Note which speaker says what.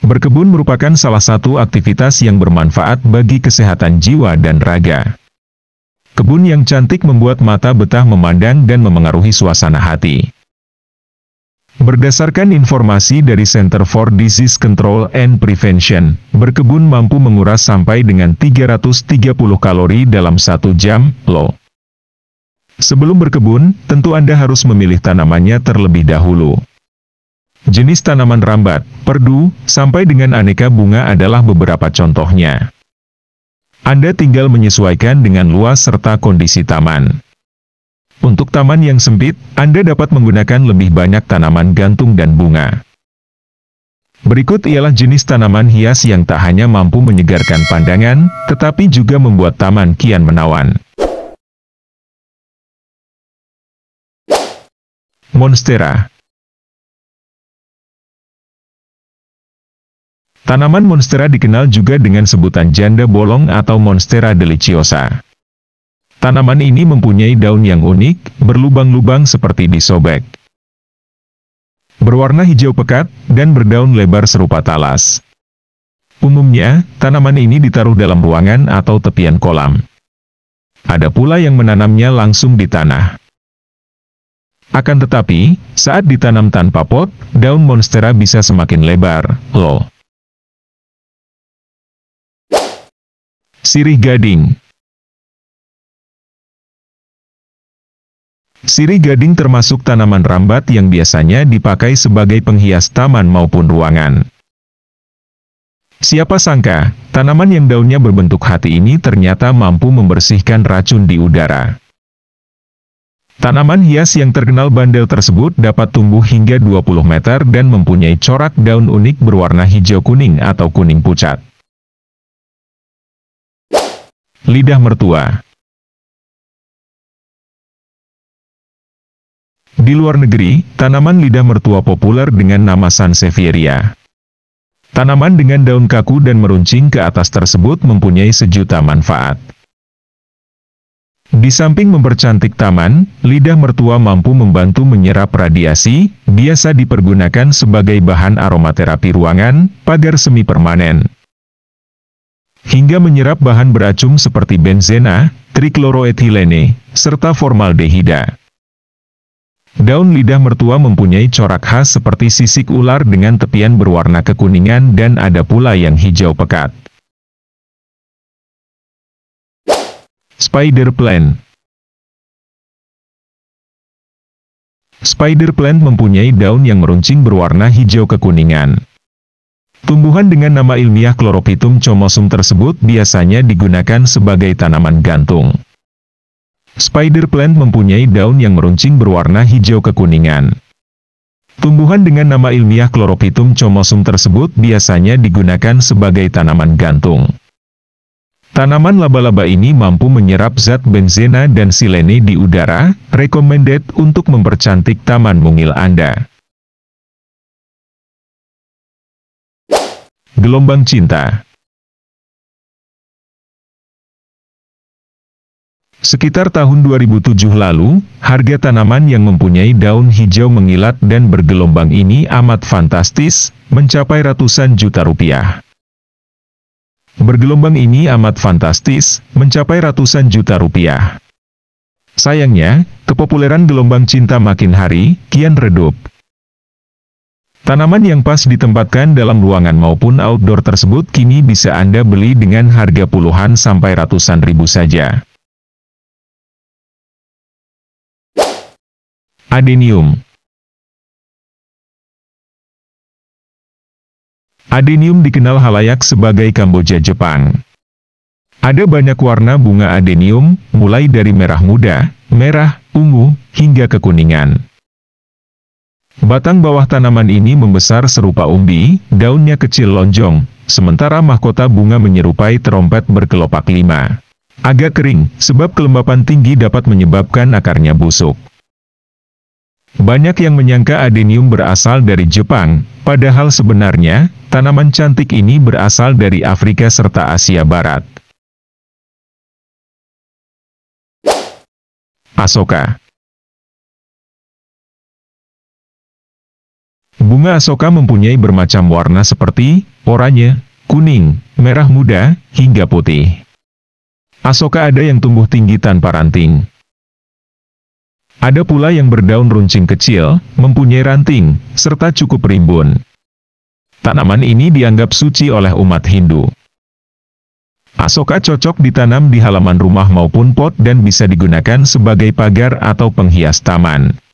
Speaker 1: Berkebun merupakan salah satu aktivitas yang bermanfaat bagi kesehatan
Speaker 2: jiwa dan raga. Kebun yang cantik membuat mata betah memandang dan memengaruhi suasana hati. Berdasarkan informasi dari Center for Disease Control and Prevention, berkebun mampu menguras sampai dengan 330 kalori dalam satu jam, loh. Sebelum berkebun, tentu Anda harus memilih tanamannya terlebih dahulu. Jenis tanaman rambat, perdu, sampai dengan aneka bunga adalah beberapa contohnya. Anda tinggal menyesuaikan dengan luas serta kondisi taman. Untuk taman yang sempit, Anda dapat menggunakan lebih banyak tanaman gantung dan bunga. Berikut ialah jenis tanaman hias yang tak hanya mampu menyegarkan pandangan, tetapi
Speaker 1: juga membuat taman kian menawan.
Speaker 3: Monstera Tanaman monstera dikenal juga dengan sebutan janda bolong atau
Speaker 2: monstera deliciosa. Tanaman ini mempunyai daun yang unik, berlubang-lubang seperti disobek. Berwarna hijau pekat, dan berdaun lebar serupa talas. Umumnya, tanaman ini ditaruh dalam ruangan atau tepian kolam. Ada pula yang menanamnya langsung di tanah.
Speaker 3: Akan tetapi, saat ditanam tanpa pot, daun monstera bisa semakin lebar, loh. Sirih Gading Sirih gading termasuk tanaman rambat yang biasanya dipakai sebagai penghias taman maupun
Speaker 2: ruangan. Siapa sangka, tanaman yang daunnya berbentuk hati ini ternyata mampu membersihkan racun di udara. Tanaman hias yang terkenal bandel tersebut dapat tumbuh hingga 20 meter dan mempunyai corak daun
Speaker 1: unik berwarna hijau kuning atau kuning pucat.
Speaker 3: Lidah mertua. Di luar negeri, tanaman lidah mertua populer dengan nama Sansevieria.
Speaker 2: Tanaman dengan daun kaku dan meruncing ke atas tersebut mempunyai sejuta manfaat. Di samping mempercantik taman, lidah mertua mampu membantu menyerap radiasi, biasa dipergunakan sebagai bahan aromaterapi ruangan, pagar semi permanen hingga menyerap bahan beracun seperti benzena, trikloroetilene, serta formaldehida. Daun lidah mertua mempunyai corak khas seperti sisik ular dengan tepian berwarna
Speaker 1: kekuningan dan ada pula yang hijau pekat.
Speaker 3: Spider Plant Spider plant mempunyai daun yang meruncing berwarna hijau kekuningan.
Speaker 2: Tumbuhan dengan nama ilmiah Chloropitum chomosum tersebut biasanya digunakan sebagai tanaman gantung. Spider plant mempunyai daun yang meruncing berwarna hijau kekuningan. Tumbuhan dengan nama ilmiah Chloropitum chomosum tersebut biasanya digunakan sebagai tanaman gantung. Tanaman laba-laba ini mampu menyerap zat benzena dan silene di udara, recommended
Speaker 1: untuk mempercantik taman mungil Anda. Gelombang Cinta Sekitar tahun 2007 lalu, harga tanaman
Speaker 2: yang mempunyai daun hijau mengilat dan bergelombang ini amat fantastis, mencapai ratusan juta rupiah. Bergelombang ini amat fantastis, mencapai ratusan juta rupiah. Sayangnya, kepopuleran gelombang cinta makin hari, kian redup. Tanaman yang pas ditempatkan
Speaker 3: dalam ruangan maupun outdoor tersebut kini bisa Anda beli dengan harga puluhan sampai ratusan ribu saja.
Speaker 1: Adenium Adenium dikenal halayak sebagai Kamboja Jepang. Ada
Speaker 2: banyak warna bunga adenium, mulai dari merah muda, merah, ungu, hingga kekuningan. Batang bawah tanaman ini membesar serupa umbi, daunnya kecil lonjong, sementara mahkota bunga menyerupai terompet berkelopak lima. Agak kering, sebab kelembapan tinggi dapat menyebabkan akarnya busuk. Banyak yang menyangka adenium berasal dari Jepang, padahal sebenarnya,
Speaker 3: tanaman cantik ini berasal dari Afrika serta Asia Barat. Asoka Bunga asoka mempunyai bermacam warna seperti oranye, kuning, merah muda, hingga putih.
Speaker 2: Asoka ada yang tumbuh tinggi tanpa ranting. Ada pula yang berdaun runcing kecil, mempunyai ranting, serta cukup rimbun. Tanaman ini dianggap suci oleh umat Hindu. Asoka cocok
Speaker 3: ditanam di halaman rumah maupun pot dan bisa digunakan sebagai pagar atau penghias taman.